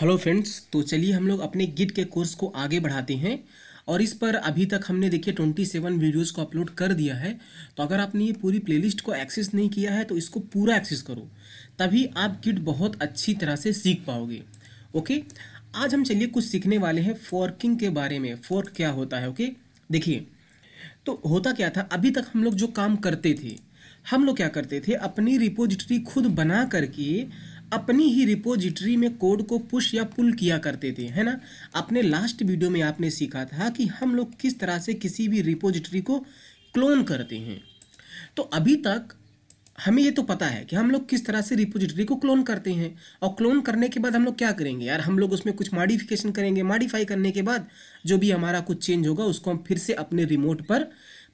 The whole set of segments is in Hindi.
हेलो फ्रेंड्स तो चलिए हम लोग अपने गिट के कोर्स को आगे बढ़ाते हैं और इस पर अभी तक हमने देखिए 27 वीडियोज़ को अपलोड कर दिया है तो अगर आपने ये पूरी प्लेलिस्ट को एक्सेस नहीं किया है तो इसको पूरा एक्सेस करो तभी आप गिट बहुत अच्छी तरह से सीख पाओगे ओके आज हम चलिए कुछ सीखने वाले हैं फोर्किंग के बारे में फोर्क क्या होता है ओके देखिए तो होता क्या था अभी तक हम लोग जो काम करते थे हम लोग क्या करते थे अपनी रिपोजिटरी खुद बना करके अपनी ही रिपोजिटरी में कोड को पुश या पुल किया करते थे है ना अपने लास्ट वीडियो में आपने सीखा था कि हम लोग किस तरह से किसी भी रिपोजिटरी को क्लोन करते हैं तो अभी तक हमें ये तो पता है कि हम लोग किस तरह से रिपोजिटरी को क्लोन करते हैं और क्लोन करने के बाद हम लोग क्या करेंगे यार हम लोग उसमें कुछ मॉडिफिकेशन करेंगे मॉडिफाई करने के बाद जो भी हमारा कुछ चेंज होगा उसको हम फिर से अपने रिमोट पर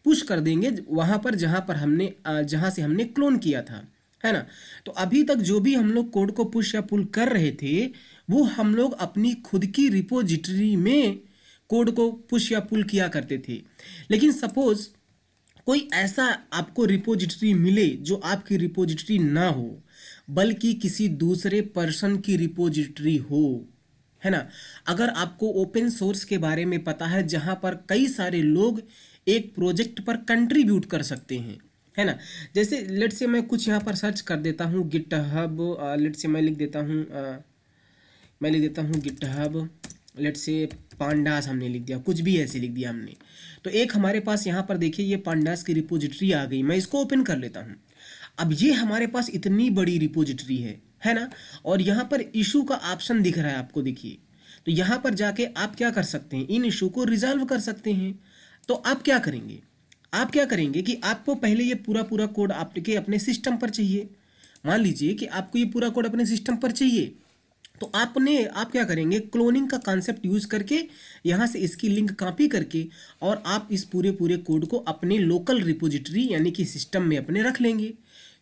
पुश कर देंगे वहाँ पर जहाँ पर हमने जहाँ से हमने क्लोन किया था है ना तो अभी तक जो भी हम लोग कोड को पुश या पुल कर रहे थे वो हम लोग अपनी खुद की रिपोजिटरी में कोड को पुश या पुल किया करते थे लेकिन सपोज कोई ऐसा आपको रिपोजिटरी मिले जो आपकी रिपोजिटरी ना हो बल्कि किसी दूसरे पर्सन की रिपोजिटरी हो है ना अगर आपको ओपन सोर्स के बारे में पता है जहाँ पर कई सारे लोग एक प्रोजेक्ट पर कंट्रीब्यूट कर सकते हैं है ना जैसे लेट से मैं कुछ यहाँ पर सर्च कर देता हूँ गिट हब लेट से मैं लिख देता हूँ uh, मैं लिख देता हूँ GitHub let say pandas हमने लिख दिया कुछ भी ऐसे लिख दिया हमने तो एक हमारे पास यहाँ पर देखिए ये पांडास की रिपोजिटरी आ गई मैं इसको ओपन कर लेता हूँ अब ये हमारे पास इतनी बड़ी रिपोजिटरी है है ना और यहाँ पर इशू का ऑप्शन दिख रहा है आपको देखिए तो यहाँ पर जाके आप क्या कर सकते हैं इन इशू को रिजॉल्व कर सकते हैं तो आप क्या करेंगे आप क्या करेंगे कि आपको पहले ये पूरा पूरा कोड आपके अपने सिस्टम पर चाहिए मान लीजिए कि आपको ये पूरा कोड अपने सिस्टम पर चाहिए तो आपने आप क्या करेंगे क्लोनिंग का कॉन्सेप्ट यूज़ करके यहाँ से इसकी लिंक कॉपी करके और आप इस पूरे पूरे कोड को अपने लोकल रिपोजिटरी यानी कि सिस्टम में अपने रख लेंगे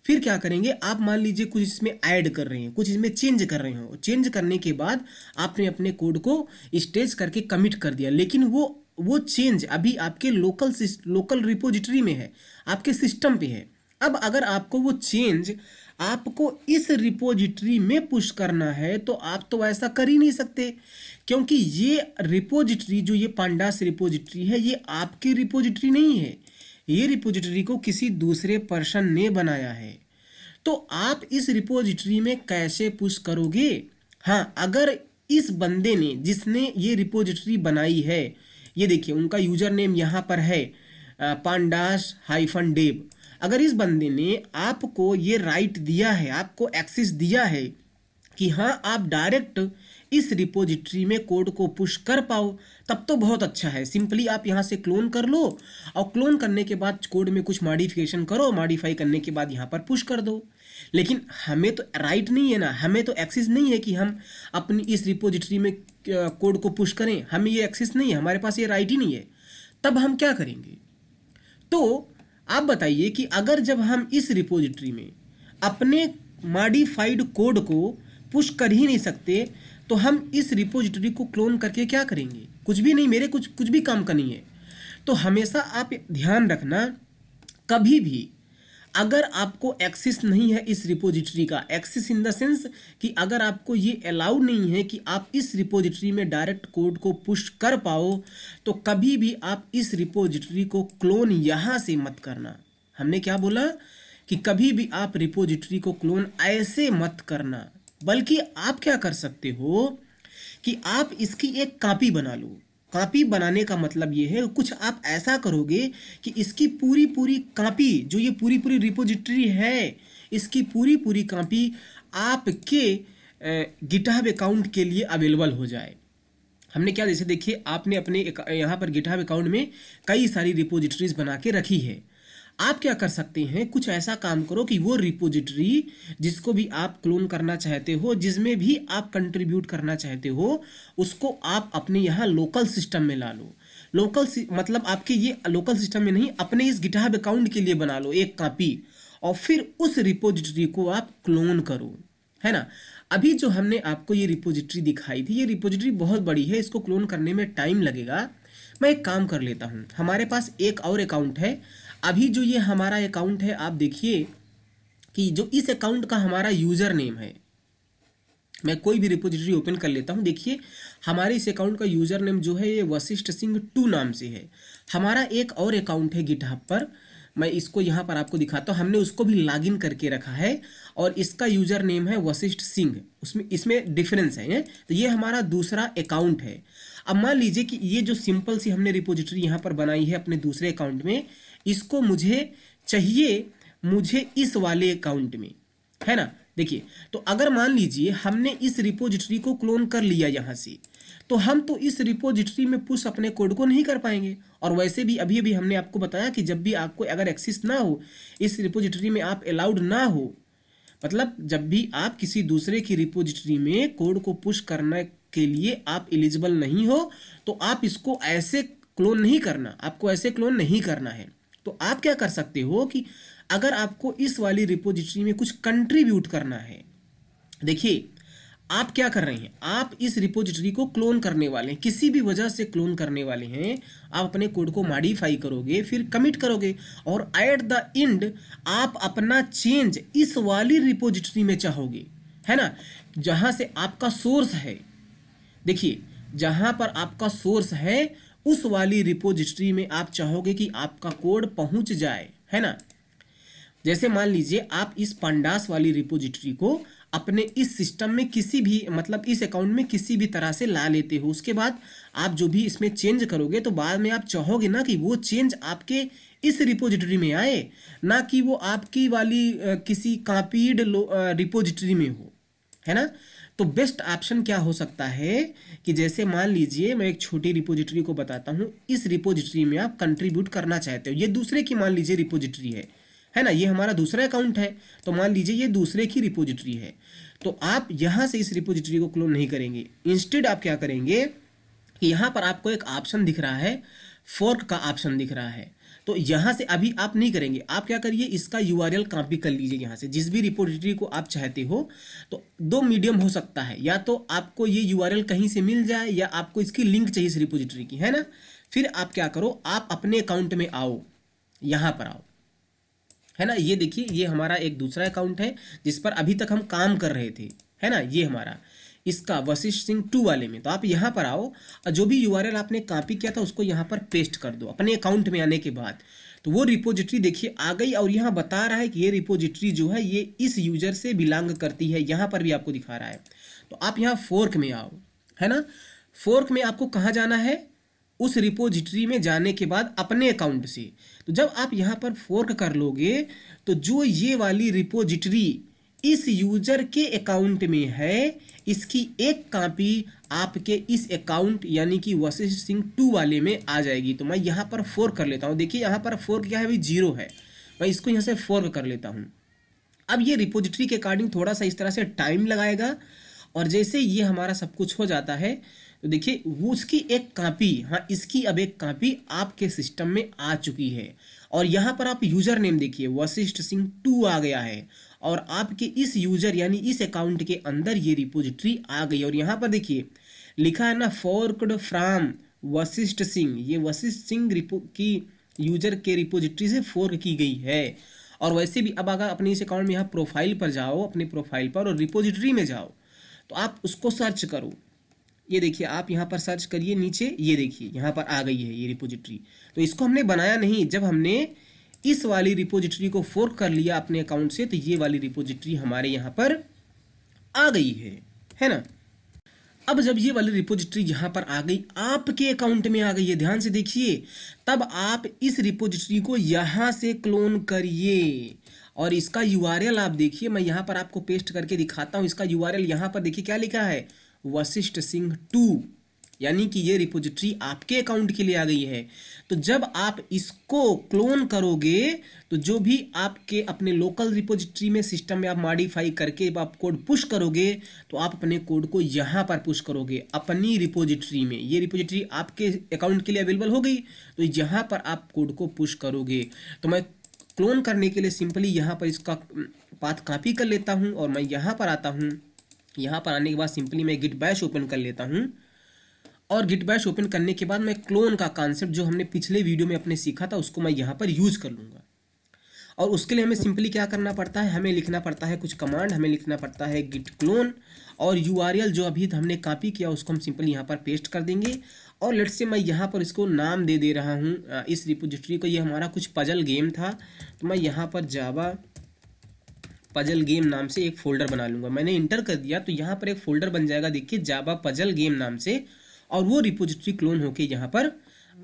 फिर क्या करेंगे आप मान लीजिए कुछ इसमें ऐड कर रहे हैं कुछ इसमें चेंज कर रहे हो चेंज करने के बाद आपने अपने कोड को स्टेज करके कमिट कर दिया लेकिन वो वो चेंज अभी आपके लोकल लोकल रिपोजिटरी में है आपके सिस्टम पे है अब अगर आपको वो चेंज आपको इस रिपोजिटरी में पुश करना है तो आप तो ऐसा कर ही नहीं सकते क्योंकि ये रिपोजिटरी जो ये पांडास रिपोजिटरी है ये आपकी रिपोजिटरी नहीं है ये रिपोजिटरी को किसी दूसरे पर्सन ने बनाया है तो आप इस रिपोजिटरी में कैसे पुश करोगे हाँ अगर इस बंदे ने जिसने ये रिपोजिटरी बनाई है ये देखिए उनका यूजर नेम यहाँ पर है पांडास हाइफन डेब अगर इस बंदे ने आपको ये राइट दिया है आपको एक्सेस दिया है कि हाँ आप डायरेक्ट इस रिपोजिटरी में कोड को पुश कर पाओ तब तो बहुत अच्छा है सिंपली आप यहाँ से क्लोन कर लो और क्लोन करने के बाद कोड में कुछ मॉडिफिकेशन करो मॉडिफाई करने के बाद यहाँ पर पुश कर दो लेकिन हमें तो राइट नहीं है ना हमें तो एक्सेस नहीं है कि हम अपनी इस रिपोजिटरी में कोड को पुश करें हमें ये एक्सेस नहीं है हमारे पास ये राइट ही नहीं है तब हम क्या करेंगे तो आप बताइए कि अगर जब हम इस रिपोजिटरी में अपने मॉडिफाइड कोड को पुश कर ही नहीं सकते तो हम इस रिपोजिटरी को क्लोन करके क्या करेंगे कुछ भी नहीं मेरे कुछ कुछ भी काम का नहीं है तो हमेशा आप ध्यान रखना कभी भी अगर आपको एक्सेस नहीं है इस रिपोजिटरी का एक्सेस इन द सेंस कि अगर आपको ये अलाउ नहीं है कि आप इस रिपोजिटरी में डायरेक्ट कोड को पुश कर पाओ तो कभी भी आप इस रिपोजिटरी को क्लोन यहाँ से मत करना हमने क्या बोला कि कभी भी आप रिपोजिटरी को क्लोन ऐसे मत करना बल्कि आप क्या कर सकते हो कि आप इसकी एक कापी बना लो कापी बनाने का मतलब ये है कुछ आप ऐसा करोगे कि इसकी पूरी पूरी कापी जो ये पूरी पूरी रिपोजिटरी है इसकी पूरी पूरी कापी आपके गिटहब अकाउंट के लिए अवेलेबल हो जाए हमने क्या जैसे देखिए आपने अपने यहाँ पर गिटहब अकाउंट में कई सारी रिपोजिटरीज बना के रखी है आप क्या कर सकते हैं कुछ ऐसा काम करो कि वो रिपोजिटरी जिसको भी आप क्लोन करना चाहते हो जिसमें भी आप कंट्रीब्यूट करना चाहते हो उसको आप अपने यहाँ लोकल सिस्टम में ला लो लोकल मतलब आपके ये लोकल सिस्टम में नहीं अपने इस गिटहब अकाउंट के लिए बना लो एक कॉपी और फिर उस रिपोजिटरी को आप क्लोन करो है ना अभी जो हमने आपको ये रिपोजिटरी दिखाई थी ये रिपोजिटरी बहुत बड़ी है इसको क्लोन करने में टाइम लगेगा मैं एक काम कर लेता हूँ हमारे पास एक और अकाउंट है अभी जो ये हमारा अकाउंट है आप देखिए कि जो इस अकाउंट का हमारा यूज़र नेम है मैं कोई भी रिपोजिटरी ओपन कर लेता हूँ देखिए हमारे इस अकाउंट का यूज़र नेम जो है ये वशिष्ठ सिंह टू नाम से है हमारा एक और अकाउंट है गिटहब पर मैं इसको यहाँ पर आपको दिखाता हूँ हमने उसको भी लॉगिन करके रखा है और इसका यूज़र नेम है वशिष्ठ सिंह उसमें इसमें डिफरेंस है ने? तो ये हमारा दूसरा अकाउंट है अब मान लीजिए कि ये जो सिंपल सी हमने रिपोजिटरी यहाँ पर बनाई है अपने दूसरे अकाउंट में इसको मुझे चाहिए मुझे इस वाले अकाउंट में है ना देखिए तो अगर मान लीजिए हमने इस रिपोजिटरी को क्लोन कर लिया यहाँ से तो हम तो इस रिपोजिटरी में पुश अपने कोड को नहीं कर पाएंगे और वैसे भी अभी अभी हमने आपको बताया कि जब भी आपको अगर एक्सेस ना हो इस रिपोजिटरी में आप अलाउड ना हो मतलब जब भी आप किसी दूसरे की रिपोजिटरी में कोड को पुश करने के लिए आप एलिजिबल नहीं हो तो आप इसको ऐसे क्लोन नहीं करना आपको ऐसे क्लोन नहीं करना है तो आप क्या कर सकते हो कि अगर आपको इस वाली रिपोजिटरी में कुछ कंट्रीब्यूट करना है देखिए आप क्या कर रहे हैं आप इस रिपोजिटरी को क्लोन करने वाले हैं किसी भी वजह से क्लोन करने वाले हैं आप अपने कोड को मॉडिफाई करोगे फिर कमिट करोगे और एट द एंड आप अपना चेंज इस वाली रिपोजिटरी में चाहोगे है ना जहां से आपका सोर्स है देखिए जहां पर आपका सोर्स है उस वाली रिपोजिटरी में आप चाहोगे कि आपका कोड पहुंच जाए है ना जैसे मान लीजिए आप इस पंडास वाली रिपोजिटरी को अपने इस सिस्टम में किसी भी मतलब इस अकाउंट में किसी भी तरह से ला लेते हो उसके बाद आप जो भी इसमें चेंज करोगे तो बाद में आप चाहोगे ना कि वो चेंज आपके इस रिपोजिटरी में आए ना कि वो आपकी वाली किसी कापीड रिपोजिटरी में हो है ना तो बेस्ट ऑप्शन क्या हो सकता है कि जैसे मान लीजिए मैं एक छोटी रिपोजिटरी को बताता हूँ इस रिपोजिटरी में आप कंट्रीब्यूट करना चाहते हो ये दूसरे की मान लीजिए रिपोजिटरी है है ना ये हमारा दूसरा अकाउंट है तो मान लीजिए ये दूसरे की रिपोजिटरी है तो आप यहाँ से इस रिपोजिटरी को क्लोन नहीं करेंगे इंस्टेड आप क्या करेंगे कि यहाँ पर आपको एक ऑप्शन दिख रहा है फोर्क का ऑप्शन दिख रहा है तो यहां से अभी आप नहीं करेंगे आप क्या करिए इसका यू आर कॉपी कर लीजिए यहां से जिस भी रिपोजिटरी को आप चाहते हो तो दो मीडियम हो सकता है या तो आपको ये यू कहीं से मिल जाए या आपको इसकी लिंक चाहिए इस रिपोजिटरी की है ना फिर आप क्या करो आप अपने अकाउंट में आओ यहां पर आओ है ना ये देखिए ये हमारा एक दूसरा अकाउंट है जिस पर अभी तक हम काम कर रहे थे है ना ये हमारा इसका वशिष्ठ सिंह टू वाले में तो आप यहाँ पर आओ और जो भी यू आपने कॉपी किया था उसको यहाँ पर पेस्ट कर दो अपने अकाउंट में आने के बाद तो वो रिपोजिटरी देखिए आ गई और यहाँ बता रहा है कि ये रिपोजिटरी जो है ये इस यूजर से बिलोंग करती है यहाँ पर भी आपको दिखा रहा है तो आप यहाँ फोर्क में आओ है ना फोर्क में आपको कहाँ जाना है उस रिपोजिटरी में जाने के बाद अपने अकाउंट से तो जब आप यहाँ पर फोर्क कर लोगे तो जो ये वाली रिपोजिटरी इस यूजर के अकाउंट में है इसकी एक कापी आपके इस अकाउंट यानी कि वशिष्ठ सिंह टू वाले में आ जाएगी तो मैं यहाँ पर फोर कर लेता हूँ देखिए यहाँ पर फोर क्या है भाई जीरो है मैं इसको यहाँ से फोर कर लेता हूँ अब ये रिपोजिटरी के अकॉर्डिंग थोड़ा सा इस तरह से टाइम लगाएगा और जैसे ये हमारा सब कुछ हो जाता है तो देखिए उसकी एक कापी हाँ इसकी अब एक कापी आपके सिस्टम में आ चुकी है और यहाँ पर आप यूज़र नेम देखिए वशिष्ठ सिंह टू आ गया है और आपके इस यूजर यानी इस अकाउंट के अंदर ये रिपोजिटरी आ गई और यहाँ पर देखिए लिखा है ना फोर्कड फ्राम वशिष्ठ सिंह ये वशिष्ठ सिंह रिपो की यूजर के रिपोजिटरी से फोर्क की गई है और वैसे भी अब अगर अपने इस अकाउंट में यहाँ प्रोफाइल पर जाओ अपने प्रोफाइल पर और रिपोजिटरी में जाओ तो आप उसको सर्च करो ये देखिए आप यहाँ पर सर्च करिए नीचे ये देखिए यहाँ पर आ गई है ये रिपोजिटरी तो इसको हमने बनाया नहीं जब हमने इस वाली रिपोजिटरी को फोर्क कर लिया अपने अकाउंट से तो ये वाली रिपोजिटरी हमारे यहाँ पर आ गई है है ना अब जब ये वाली रिपोजिटरी यहाँ पर आ गई आपके अकाउंट में आ गई है ध्यान से देखिए तब आप इस रिपोजिटरी को यहाँ से क्लोन करिए और इसका यू आप देखिए मैं यहाँ पर आपको पेस्ट करके दिखाता हूँ इसका यू आर यहाँ पर देखिए क्या लिखा है वशिष्ठ सिंह टू यानी कि ये रिपोजिटरी आपके अकाउंट के लिए आ गई है तो जब आप इसको क्लोन करोगे तो जो भी आपके अपने लोकल रिपोजिटरी में सिस्टम में आप मॉडिफाई करके आप कोड पुश करोगे तो आप अपने कोड को यहाँ पर पुश करोगे अपनी रिपोजिटरी में ये रिपोजिटरी आपके अकाउंट के लिए अवेलेबल हो गई तो यहाँ पर आप कोड को पुश करोगे तो मैं क्लोन करने के लिए सिंपली यहाँ पर इसका पाथ कॉपी कर लेता हूँ और मैं यहाँ पर आता हूँ यहाँ पर आने के बाद सिंपली मैं गिट बैश ओपन कर लेता हूँ और गिट बैश ओपन करने के बाद मैं क्लोन का कॉन्सेप्ट जो हमने पिछले वीडियो में अपने सीखा था उसको मैं यहाँ पर यूज़ कर लूँगा और उसके लिए हमें सिंपली क्या करना पड़ता है हमें लिखना पड़ता है कुछ कमांड हमें लिखना पड़ता है गिट क्लोन और यू जो अभी हमने कॉपी किया उसको हम सिंपली यहाँ पर पेस्ट कर देंगे और लेट से मैं यहाँ पर इसको नाम दे दे रहा हूँ इस रिपोजिटरी को ये हमारा कुछ पजल गेम था तो मैं यहाँ पर जावा पजल गेम नाम से एक फ़ोल्डर बना लूँगा मैंने इंटर कर दिया तो यहाँ पर एक फ़ोल्डर बन जाएगा देखिए जावा पजल गेम नाम से और वो रिपोजिटरी क्लोन होके यहाँ पर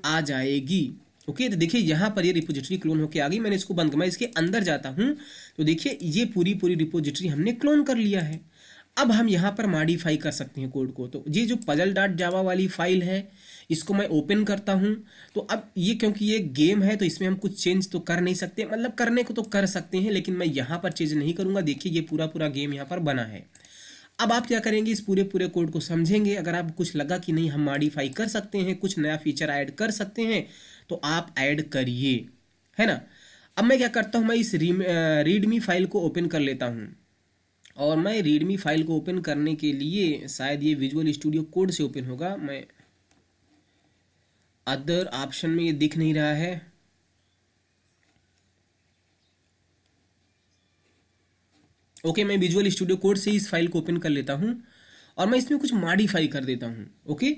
आ जाएगी ओके तो देखिए यहाँ पर ये रिपोजिटरी क्लोन होके आ गई मैंने इसको बंद कर मैं इसके अंदर जाता हूँ तो देखिए ये पूरी पूरी रिपोजिटरी हमने क्लोन कर लिया है अब हम यहाँ पर मॉडिफाई कर सकते हैं कोड को तो ये जो पजल डॉट जावा वाली फाइल है इसको मैं ओपन करता हूँ तो अब ये क्योंकि ये गेम है तो इसमें हम कुछ चेंज तो कर नहीं सकते मतलब करने को तो कर सकते हैं लेकिन मैं यहाँ पर चेंज नहीं करूँगा देखिए ये पूरा पूरा गेम यहाँ पर बना है अब आप क्या करेंगे इस पूरे पूरे कोड को समझेंगे अगर आप कुछ लगा कि नहीं हम मॉडिफाई कर सकते हैं कुछ नया फीचर ऐड कर सकते हैं तो आप ऐड करिए है ना अब मैं क्या करता हूँ मैं इस रीडमी फाइल को ओपन कर लेता हूँ और मैं रीडमी फाइल को ओपन करने के लिए शायद ये विजुअल स्टूडियो कोड से ओपन होगा मैं अदर ऑप्शन में ये दिख नहीं रहा है ओके मैं विजुअल स्टूडियो कोड से इस फाइल को ओपन कर लेता हूँ और मैं इसमें कुछ मॉडिफाई कर देता हूँ ओके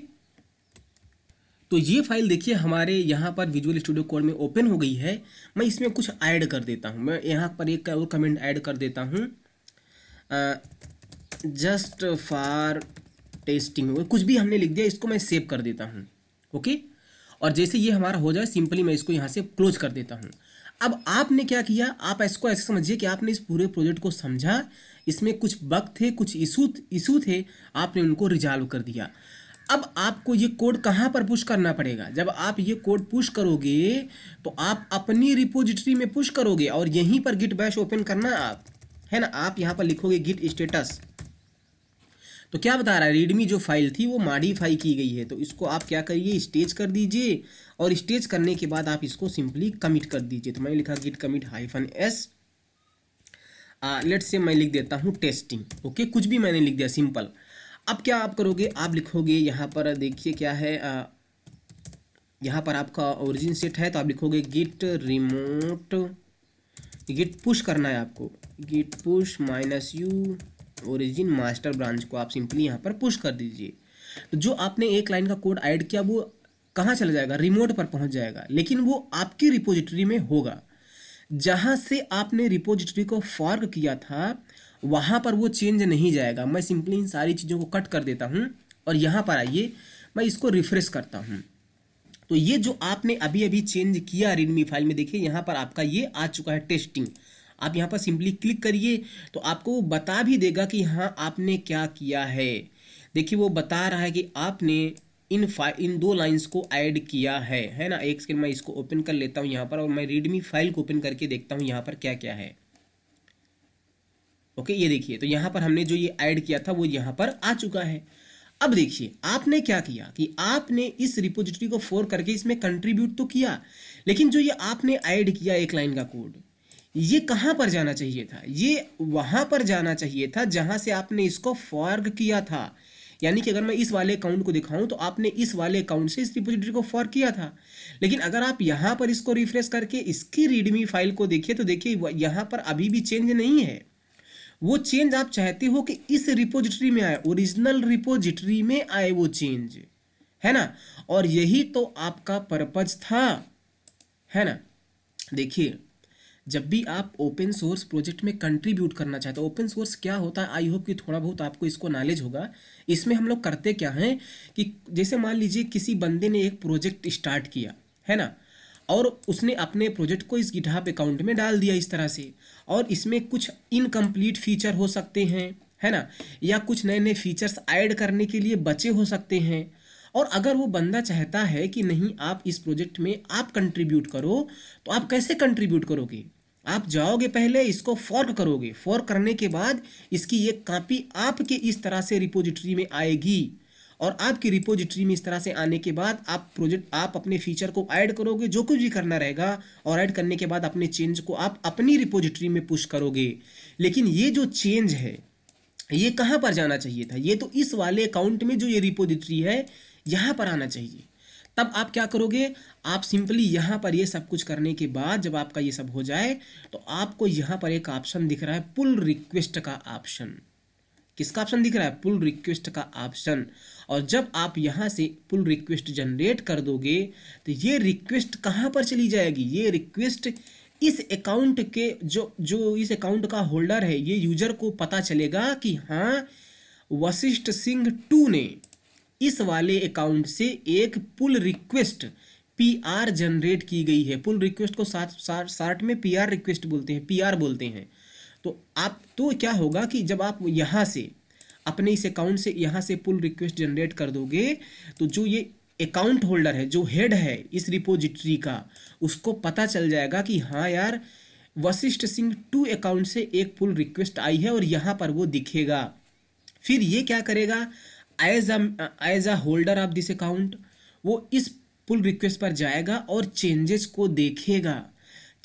तो ये फाइल देखिए हमारे यहाँ पर विजुअल स्टूडियो कोड में ओपन हो गई है मैं इसमें कुछ ऐड कर देता हूँ मैं यहाँ पर एक और कमेंट ऐड कर देता हूँ जस्ट फॉर टेस्टिंग कुछ भी हमने लिख दिया इसको मैं सेव कर देता हूँ ओके और जैसे ये हमारा हो जाए सिंपली मैं इसको यहाँ से क्लोज कर देता हूँ अब आपने क्या किया आप इसको ऐसे समझिए कि आपने इस पूरे प्रोजेक्ट को समझा इसमें कुछ बग थे कुछ इशू इशू थे आपने उनको रिजॉल्व कर दिया अब आपको ये कोड कहाँ पर पुश करना पड़ेगा जब आप ये कोड पुश करोगे तो आप अपनी रिपोजिटरी में पुश करोगे और यहीं पर गिट बैश ओपन करना आप है ना आप यहाँ पर लिखोगे गिट स्टेटस तो क्या बता रहा है रेडमी जो फाइल थी वो मॉडिफाई की गई है तो इसको आप क्या करिए स्टेज कर दीजिए और स्टेज करने के बाद आप इसको सिंपली कमिट कर दीजिए तो मैंने लिखा git commit hyphen S let say मैं लिख देता हूँ टेस्टिंग ओके कुछ भी मैंने लिख दिया सिंपल अब क्या आप करोगे आप लिखोगे यहाँ पर देखिए क्या है आ, यहाँ पर आपका ओरिजिन सेट है तो आप लिखोगे गिट रिमोट गिट पुश करना है आपको git push minus U origin master branch को आप सिंपली यहाँ पर पुश कर दीजिए तो जो आपने एक लाइन का कोड ऐड किया वो कहाँ चला जाएगा रिमोट पर पहुँच जाएगा लेकिन वो आपकी रिपोजिटरी में होगा जहाँ से आपने रिपोजिटरी को फॉर्क किया था वहाँ पर वो चेंज नहीं जाएगा मैं सिंपली इन सारी चीज़ों को कट कर देता हूँ और यहाँ पर आइए मैं इसको रिफ्रेश करता हूँ तो ये जो आपने अभी अभी चेंज किया रिडमी फाइल में देखिए यहाँ पर आपका ये आ चुका है टेस्टिंग आप यहाँ पर सिंपली क्लिक करिए तो आपको वो बता भी देगा कि हाँ आपने क्या किया है देखिए वो बता रहा है कि आपने इन फाइल इन दो लाइंस को ऐड किया है है ना एक सेकेंड मैं इसको ओपन कर लेता हूँ यहाँ पर और मैं रीडमी फाइल को ओपन करके देखता हूँ यहाँ पर क्या क्या है ओके ये देखिए तो यहाँ पर हमने जो ये ऐड किया था वो यहाँ पर आ चुका है अब देखिए आपने क्या किया कि आपने इस रिपोजिटरी को फोर करके इसमें कंट्रीब्यूट तो किया लेकिन जो ये आपने ऐड किया एक लाइन का कोड ये कहाँ पर जाना चाहिए था ये वहाँ पर जाना चाहिए था जहाँ से आपने इसको फॉर्ग किया था यानी कि अगर मैं इस वाले अकाउंट को दिखाऊं तो आपने इस वाले अकाउंट से इस रिपोजिटरी को फॉर्ग किया था लेकिन अगर आप यहाँ पर इसको रिफ्रेश करके इसकी रीडमी फाइल को देखिए तो देखिए यहाँ पर अभी भी चेंज नहीं है वो चेंज आप चाहते हो कि इस रिपोजिटरी में आए ओरिजिनल रिपोजिटरी में आए वो चेंज है ना और यही तो आपका पर्पज था है ना देखिए जब भी आप ओपन सोर्स प्रोजेक्ट में कंट्रीब्यूट करना चाहते हो ओपन सोर्स क्या होता है आई होप कि थोड़ा बहुत आपको इसको नॉलेज होगा इसमें हम लोग करते क्या हैं कि जैसे मान लीजिए किसी बंदे ने एक प्रोजेक्ट स्टार्ट किया है ना और उसने अपने प्रोजेक्ट को इस गिटहब अकाउंट में डाल दिया इस तरह से और इसमें कुछ इनकम्प्लीट फीचर हो सकते हैं है ना या कुछ नए नए फीचर्स ऐड करने के लिए बचे हो सकते हैं और अगर वो बंदा चाहता है कि नहीं आप इस प्रोजेक्ट में आप कंट्रीब्यूट करो तो आप कैसे कंट्रीब्यूट करोगे आप जाओगे पहले इसको फॉर्क करोगे फॉर्क करने के बाद इसकी ये कापी आपके इस तरह से रिपोजिटरी में आएगी और आपकी रिपोजिटरी में इस तरह से आने के बाद आप प्रोजेक्ट आप अपने फीचर को ऐड करोगे जो कुछ भी करना रहेगा और ऐड करने के बाद अपने चेंज को आप अपनी रिपोजिटरी में पुश करोगे लेकिन ये जो चेंज है ये कहाँ पर जाना चाहिए था ये तो इस वाले अकाउंट में जो ये रिपोजिटरी है यहाँ पर आना चाहिए तब आप क्या करोगे आप सिंपली यहाँ पर ये सब कुछ करने के बाद जब आपका ये सब हो जाए तो आपको यहाँ पर एक ऑप्शन दिख रहा है पुल रिक्वेस्ट का ऑप्शन किसका ऑप्शन दिख रहा है पुल रिक्वेस्ट का ऑप्शन और जब आप यहाँ से पुल रिक्वेस्ट जनरेट कर दोगे तो ये रिक्वेस्ट कहाँ पर चली जाएगी ये रिक्वेस्ट इस अकाउंट के जो जो इस अकाउंट का होल्डर है ये यूजर को पता चलेगा कि हाँ वशिष्ठ सिंह टू ने इस वाले अकाउंट से एक पुल रिक्वेस्ट पीआर जनरेट की गई है पुल रिक्वेस्ट को साथ साठ में पीआर रिक्वेस्ट बोलते हैं पीआर बोलते हैं तो आप तो क्या होगा कि जब आप यहाँ से अपने इस अकाउंट से यहाँ से पुल रिक्वेस्ट जनरेट कर दोगे तो जो ये अकाउंट होल्डर है जो हेड है इस रिपोजिटरी का उसको पता चल जाएगा कि हाँ यार वशिष्ठ सिंह टू अकाउंट से एक पुल रिक्वेस्ट आई है और यहाँ पर वो दिखेगा फिर ये क्या करेगा as as a holder of this account वो इस पुल रिक्वेस्ट पर जाएगा और चेंजेस को देखेगा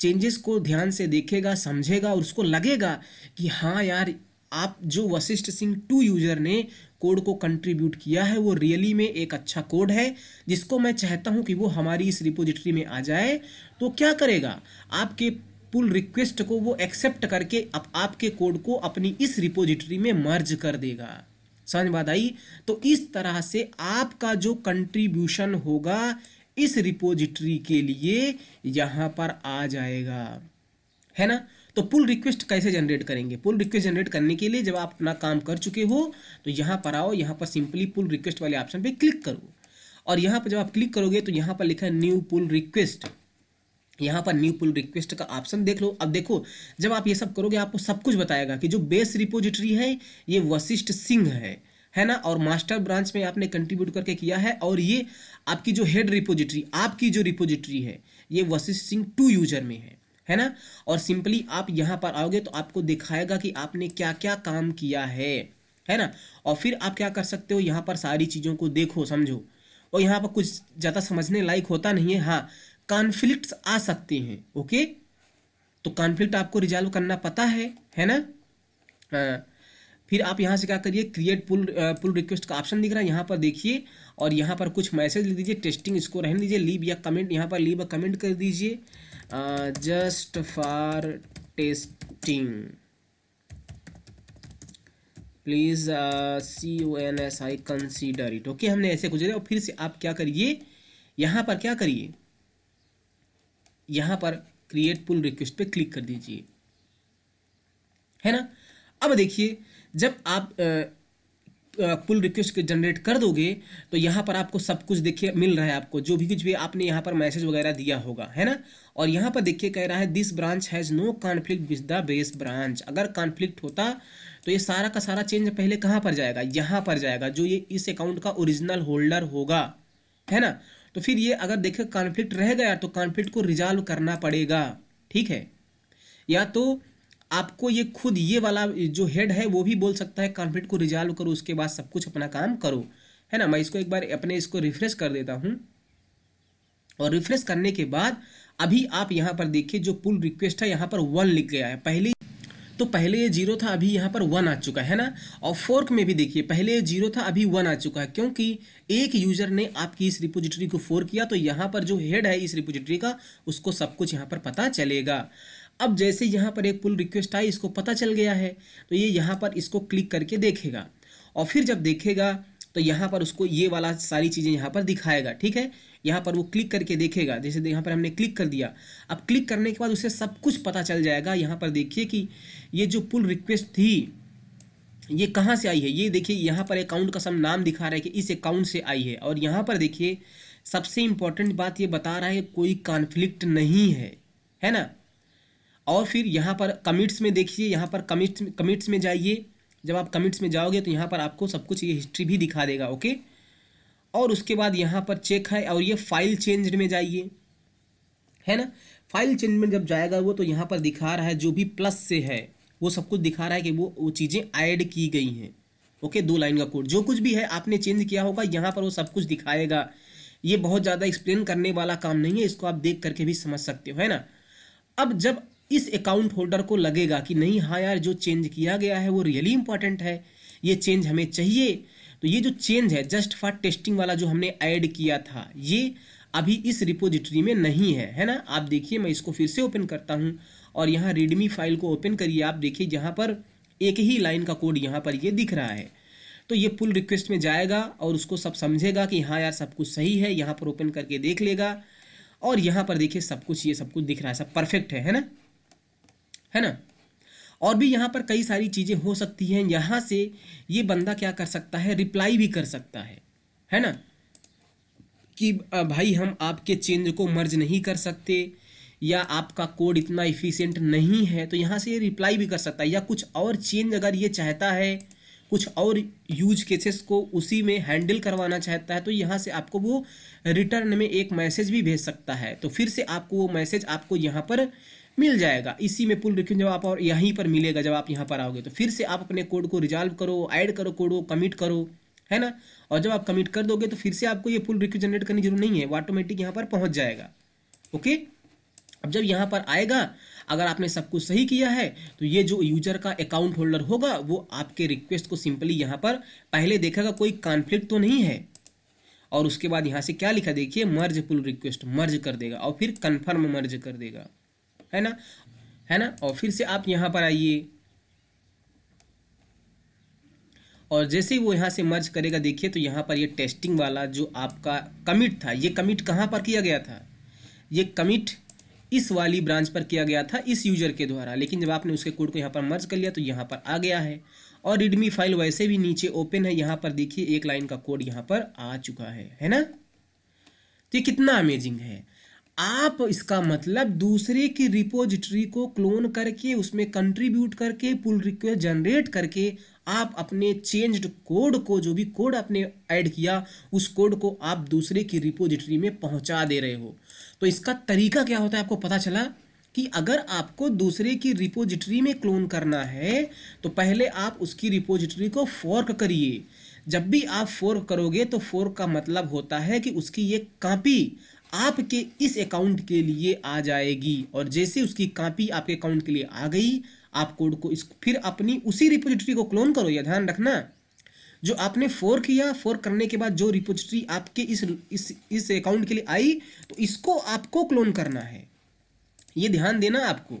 चेंजेस को ध्यान से देखेगा समझेगा और उसको लगेगा कि हाँ यार आप जो वशिष्ठ सिंह टू यूजर ने कोड को कंट्रीब्यूट किया है वो रियली में एक अच्छा कोड है जिसको मैं चाहता हूँ कि वो हमारी इस रिपोजिटरी में आ जाए तो क्या करेगा आपके पुल रिक्वेस्ट को वो एक्सेप्ट करके अब आपके कोड को अपनी इस रिपोजिटरी में मर्ज कर देगा समझ बात आई तो इस तरह से आपका जो कंट्रीब्यूशन होगा इस रिपोजिटरी के लिए यहां पर आ जाएगा है ना तो पुल रिक्वेस्ट कैसे जनरेट करेंगे पुल रिक्वेस्ट जनरेट करने के लिए जब आप अपना काम कर चुके हो तो यहां पर आओ यहां पर सिंपली पुल रिक्वेस्ट वाले ऑप्शन पे क्लिक करो और यहाँ पर जब आप क्लिक करोगे तो यहां पर लिखा है न्यू पुल रिक्वेस्ट यहाँ पर न्यू पुल रिक्वेस्ट का ऑप्शन देख लो अब देखो जब आप ये सब करोगे आपको सब कुछ बताएगा कि जो बेस रिपोजिटरी है ये वशिष्ठ सिंह है है ना और मास्टर ब्रांच में आपने कंट्रीब्यूट करके किया है और ये आपकी जो हेड रिपोजिटरी आपकी जो रिपोजिटरी है ये वशिष्ठ सिंह टू यूजर में है है ना और सिंपली आप यहाँ पर आओगे तो आपको दिखाएगा कि आपने क्या क्या काम किया है है ना और फिर आप क्या कर सकते हो यहाँ पर सारी चीज़ों को देखो समझो और यहाँ पर कुछ ज़्यादा समझने लायक होता नहीं है हाँ कॉन्फ्लिक्ट आ सकते हैं ओके तो कॉन्फ्लिक्ट आपको रिजॉल्व करना पता है है ना आ, हाँ। फिर आप यहाँ से क्या करिए क्रिएट पुल पुल रिक्वेस्ट का ऑप्शन दिख रहा है यहाँ पर देखिए और यहाँ पर कुछ मैसेज लिख दीजिए टेस्टिंग इसको रहने दीजिए लीव या कमेंट यहाँ पर लीव कमेंट कर दीजिए just for testing please C O N S I consider it okay हमने ऐसे गुजरे और फिर से आप क्या करिए यहाँ पर क्या करिए यहां पर क्रिएट पुल रिक्वेस्ट पे क्लिक कर दीजिए है ना अब देखिए जब आप पुल रिक्वेस्ट जनरेट कर दोगे तो यहाँ पर आपको सब कुछ देखिए मिल रहा है आपको जो भी कुछ भी आपने यहाँ पर मैसेज वगैरह दिया होगा है ना और यहाँ पर देखिए कह रहा है this branch has no conflict with the base branch अगर कॉन्फ्लिक्ट होता तो ये सारा का सारा चेंज पहले कहाँ पर जाएगा यहाँ पर जाएगा जो ये इस अकाउंट का ओरिजिनल होल्डर होगा है ना तो फिर ये अगर देखे कॉन्फ्लिक्ट रह गया तो कॉन्फ्लिक्ट को रिजॉल्व करना पड़ेगा ठीक है या तो आपको ये खुद ये वाला जो हेड है वो भी बोल सकता है कॉन्फ्लिक्ट को रिजॉल्व करो उसके बाद सब कुछ अपना काम करो है ना मैं इसको एक बार अपने इसको रिफ्रेश कर देता हूँ और रिफ्रेश करने के बाद अभी आप यहाँ पर देखिए जो पुल रिक्वेस्ट है यहाँ पर वन लिख गया है पहले तो पहले ये जीरो था अभी यहाँ पर वन आ चुका है ना और फोर्क में भी देखिए पहले ये जीरो था अभी वन आ चुका है क्योंकि एक यूजर ने आपकी इस रिपोजिटरी को फोर किया तो यहाँ पर जो हेड है इस रिपोजिटरी का उसको सब कुछ यहाँ पर पता चलेगा अब जैसे यहाँ पर एक पुल रिक्वेस्ट आई इसको पता चल गया है तो ये यहाँ पर इसको क्लिक करके देखेगा और फिर जब देखेगा तो यहाँ पर उसको ये वाला सारी चीज़ें यहाँ पर दिखाएगा ठीक है यहाँ पर वो क्लिक करके देखेगा जैसे यहाँ पर हमने क्लिक कर दिया अब क्लिक करने के बाद उसे सब कुछ पता चल जाएगा यहाँ पर देखिए कि ये जो पुल रिक्वेस्ट थी ये कहाँ से आई है ये देखिए यहाँ पर अकाउंट का सब नाम दिखा रहा है कि इस अकाउंट से आई है और यहाँ पर देखिए सबसे इंपॉर्टेंट बात ये बता रहा है कोई कॉन्फ्लिक्ट नहीं है है ना और फिर यहाँ पर कमिट्स में देखिए यहाँ पर कमिट्स कमिट्स में जाइए जब आप कमिट्स में जाओगे तो यहाँ पर आपको सब कुछ ये हिस्ट्री भी दिखा देगा ओके और उसके बाद यहाँ पर चेक है और ये फाइल चेंज में जाइए है ना फाइल चेंज में जब जाएगा वो तो यहाँ पर दिखा रहा है जो भी प्लस से है वो सब कुछ दिखा रहा है कि वो वो चीज़ें ऐड की गई हैं ओके दो लाइन का कोड जो कुछ भी है आपने चेंज किया होगा यहाँ पर वो सब कुछ दिखाएगा ये बहुत ज़्यादा एक्सप्लेन करने वाला काम नहीं है इसको आप देख करके भी समझ सकते हो है ना अब जब इस अकाउंट होल्डर को लगेगा कि नहीं हाँ यार जो चेंज किया गया है वो रियली इंपॉर्टेंट है ये चेंज हमें चाहिए तो ये जो चेंज है जस्ट फॉर टेस्टिंग वाला जो हमने ऐड किया था ये अभी इस रिपोजिटरी में नहीं है है ना आप देखिए मैं इसको फिर से ओपन करता हूँ और यहाँ रेडमी फाइल को ओपन करिए आप देखिए जहाँ पर एक ही लाइन का कोड यहाँ पर ये दिख रहा है तो ये पुल रिक्वेस्ट में जाएगा और उसको सब समझेगा कि हाँ यार सब कुछ सही है यहाँ पर ओपन करके देख लेगा और यहाँ पर देखिए सब कुछ ये सब कुछ दिख रहा है सब परफेक्ट है है ना है ना और भी यहाँ पर कई सारी चीज़ें हो सकती हैं यहाँ से ये बंदा क्या कर सकता है रिप्लाई भी कर सकता है है ना कि भाई हम आपके चेंज को मर्ज नहीं कर सकते या आपका कोड इतना इफ़िशेंट नहीं है तो यहाँ से ये रिप्लाई भी कर सकता है या कुछ और चेंज अगर ये चाहता है कुछ और यूज केसेस को उसी में हैंडल करवाना चाहता है तो यहाँ से आपको वो रिटर्न में एक मैसेज भी भेज सकता है तो फिर से आपको वो मैसेज आपको यहाँ पर मिल जाएगा इसी में पुल रिक्वेस्ट जब आप और यहीं पर मिलेगा जब आप यहाँ पर आओगे तो फिर से आप अपने कोड को रिजॉल्व करो ऐड करो कोड को कमिट करो है ना और जब आप कमिट कर दोगे तो फिर से आपको ये पुल रिक्यू जनरेट करनी जरूर नहीं है वो ऑटोमेटिक यहाँ पर पहुँच जाएगा ओके अब जब यहाँ पर आएगा अगर आपने सब कुछ सही किया है तो ये जो यूजर का अकाउंट होल्डर होगा वो आपके रिक्वेस्ट को सिंपली यहाँ पर पहले देखेगा कोई कॉन्फ्लिक्ट तो नहीं है और उसके बाद यहाँ से क्या लिखा देखिए मर्ज पुल रिक्वेस्ट मर्ज कर देगा और फिर कन्फर्म मर्ज कर देगा है ना है ना और फिर से आप यहाँ पर आइए और जैसे ही वो यहाँ से मर्ज करेगा देखिए तो यहाँ पर ये टेस्टिंग वाला जो आपका कमिट था ये कमिट कहाँ पर किया गया था ये कमिट इस वाली ब्रांच पर किया गया था इस यूजर के द्वारा लेकिन जब आपने उसके कोड को यहाँ पर मर्ज कर लिया तो यहाँ पर आ गया है और रिडमी फाइल वैसे भी नीचे ओपन है यहाँ पर देखिए एक लाइन का कोड यहाँ पर आ चुका है है ना तो ये कितना अमेजिंग है आप इसका मतलब दूसरे की रिपोजिटरी को क्लोन करके उसमें कंट्रीब्यूट करके पुल रिक्वेस्ट जनरेट करके आप अपने चेंज्ड कोड को जो भी कोड आपने ऐड किया उस कोड को आप दूसरे की रिपोजिटरी में पहुंचा दे रहे हो तो इसका तरीका क्या होता है आपको पता चला कि अगर आपको दूसरे की रिपोजिटरी में क्लोन करना है तो पहले आप उसकी रिपोजिटरी को फोर्क करिए जब भी आप फोर्क करोगे तो फोर्क का मतलब होता है कि उसकी ये कापी आपके इस अकाउंट के लिए आ जाएगी और जैसे उसकी कॉपी आपके अकाउंट के लिए आ गई आप कोड को इस फिर अपनी उसी रिपोजिटरी को क्लोन करो या ध्यान रखना जो आपने फोर किया फोर करने के बाद जो रिपोजिटरी आपके इस इस इस अकाउंट के लिए आई तो इसको आपको क्लोन करना है ये ध्यान देना आपको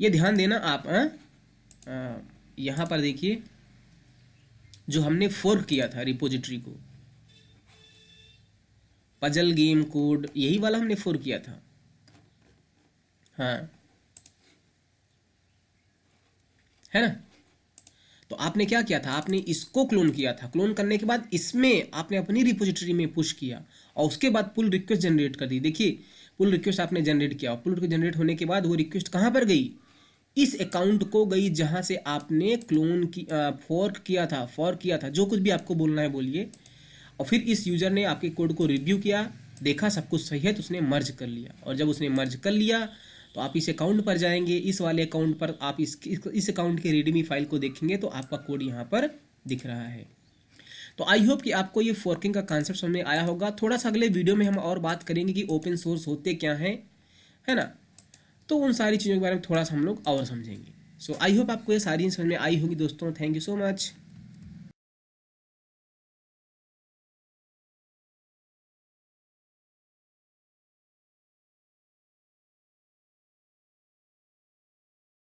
ये ध्यान देना आप हाँ? यहां पर देखिए जो हमने फोर्क किया था रिपोजिटरी को पजल गेम कोड यही वाला हमने फोर किया था हाँ है ना तो आपने क्या किया था आपने इसको क्लोन किया था क्लोन करने के बाद इसमें आपने अपनी रिपोजिटरी में पुश किया और उसके बाद पुल रिक्वेस्ट जनरेट कर दी देखिए पुल रिक्वेस्ट आपने जनरेट किया पुल रिक्वेस्ट जनरेट होने के बाद वो रिक्वेस्ट कहां पर गई इस अकाउंट को गई जहां से आपने क्लोन की फॉर्क किया था फॉर्क किया था जो कुछ भी आपको बोलना है बोलिए और फिर इस यूज़र ने आपके कोड को रिव्यू किया देखा सब कुछ सही है तो उसने मर्ज कर लिया और जब उसने मर्ज कर लिया तो आप इस अकाउंट पर जाएंगे इस वाले अकाउंट पर आप इस इस अकाउंट के रेडमी फाइल को देखेंगे तो आपका कोड यहाँ पर दिख रहा है तो आई होप कि आपको ये फोर्किंग का कॉन्सेप्ट समझ में आया होगा थोड़ा सा अगले वीडियो में हम और बात करेंगे कि ओपन सोर्स होते क्या हैं है ना तो उन सारी चीज़ों के बारे में थोड़ा सा हम लोग और समझेंगे सो आई होप आपको ये सारी समझ में आई होगी दोस्तों थैंक यू सो मच